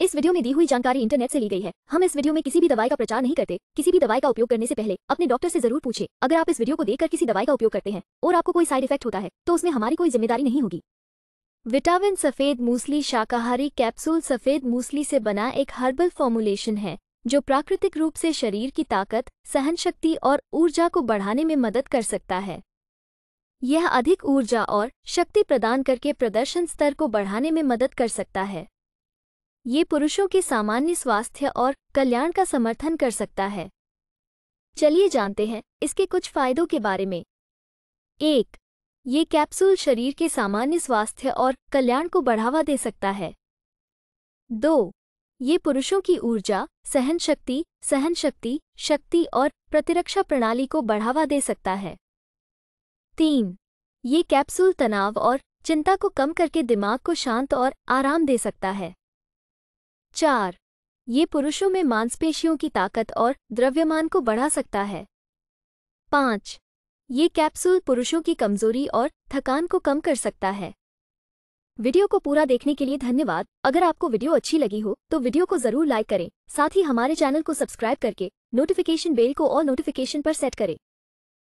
इस वीडियो में दी हुई जानकारी इंटरनेट से ली गई है हम इस वीडियो में किसी भी दवाई का प्रचार नहीं करते किसी भी दवाई का उपयोग करने से पहले अपने डॉक्टर से जरूर पूछे अगर आप इस वीडियो को देखकर किसी दवाई का उपयोग करते हैं और आपको कोई साइड इफेक्ट होता है तो उसमें हमारी कोई जिम्मेदारी नहीं होगी विटामिन सफेद मूसली शाकाहारी कैप्सूल सफेद मूसली से बना एक हर्बल फॉर्मुलेशन है जो प्राकृतिक रूप से शरीर की ताकत सहन शक्ति और ऊर्जा को बढ़ाने में मदद कर सकता है यह अधिक ऊर्जा और शक्ति प्रदान करके प्रदर्शन स्तर को बढ़ाने में मदद कर सकता है ये पुरुषों के सामान्य स्वास्थ्य और कल्याण का समर्थन कर सकता है चलिए जानते हैं इसके कुछ फायदों के बारे में एक ये कैप्सूल शरीर के सामान्य स्वास्थ्य और कल्याण को बढ़ावा दे सकता है दो ये पुरुषों की ऊर्जा सहन शक्ति सहन शक्ति शक्ति और प्रतिरक्षा प्रणाली को बढ़ावा दे सकता है तीन ये कैप्सूल तनाव और चिंता को कम करके दिमाग को शांत और आराम दे सकता है चार ये पुरुषों में मांसपेशियों की ताकत और द्रव्यमान को बढ़ा सकता है पाँच ये कैप्सूल पुरुषों की कमजोरी और थकान को कम कर सकता है वीडियो को पूरा देखने के लिए धन्यवाद अगर आपको वीडियो अच्छी लगी हो तो वीडियो को जरूर लाइक करें साथ ही हमारे चैनल को सब्सक्राइब करके नोटिफिकेशन बेल को और नोटिफिकेशन पर सेट करें